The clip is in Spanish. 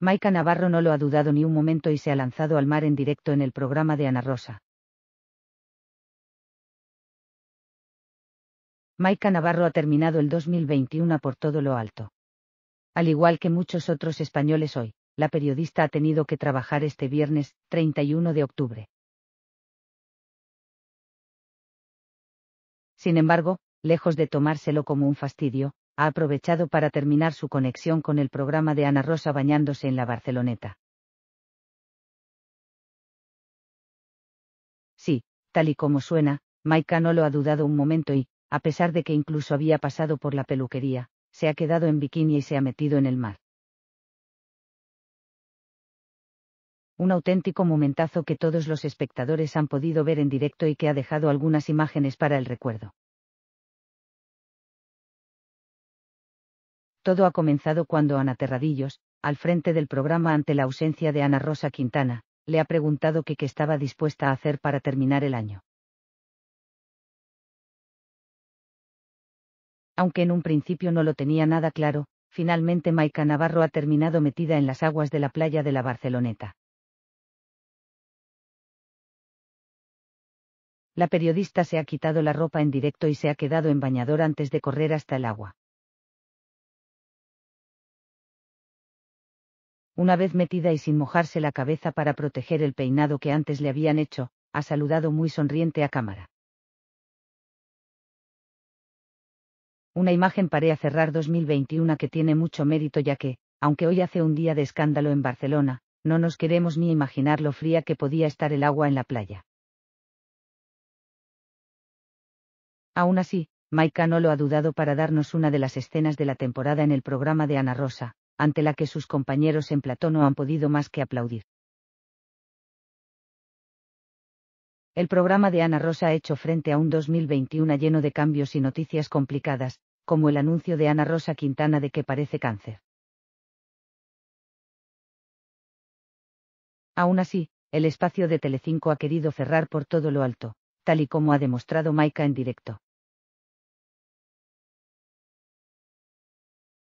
Maika Navarro no lo ha dudado ni un momento y se ha lanzado al mar en directo en el programa de Ana Rosa. Maika Navarro ha terminado el 2021 por todo lo alto. Al igual que muchos otros españoles hoy, la periodista ha tenido que trabajar este viernes, 31 de octubre. Sin embargo, lejos de tomárselo como un fastidio, ha aprovechado para terminar su conexión con el programa de Ana Rosa bañándose en la Barceloneta. Sí, tal y como suena, Maika no lo ha dudado un momento y, a pesar de que incluso había pasado por la peluquería, se ha quedado en bikini y se ha metido en el mar. Un auténtico momentazo que todos los espectadores han podido ver en directo y que ha dejado algunas imágenes para el recuerdo. Todo ha comenzado cuando Ana Terradillos, al frente del programa ante la ausencia de Ana Rosa Quintana, le ha preguntado que qué estaba dispuesta a hacer para terminar el año. Aunque en un principio no lo tenía nada claro, finalmente Maika Navarro ha terminado metida en las aguas de la playa de la Barceloneta. La periodista se ha quitado la ropa en directo y se ha quedado en bañador antes de correr hasta el agua. una vez metida y sin mojarse la cabeza para proteger el peinado que antes le habían hecho, ha saludado muy sonriente a cámara. Una imagen a cerrar 2021 que tiene mucho mérito ya que, aunque hoy hace un día de escándalo en Barcelona, no nos queremos ni imaginar lo fría que podía estar el agua en la playa. Aún así, Maika no lo ha dudado para darnos una de las escenas de la temporada en el programa de Ana Rosa, ante la que sus compañeros en Platón no han podido más que aplaudir. El programa de Ana Rosa ha hecho frente a un 2021 lleno de cambios y noticias complicadas, como el anuncio de Ana Rosa Quintana de que parece cáncer. Aún así, el espacio de Telecinco ha querido cerrar por todo lo alto, tal y como ha demostrado Maika en directo.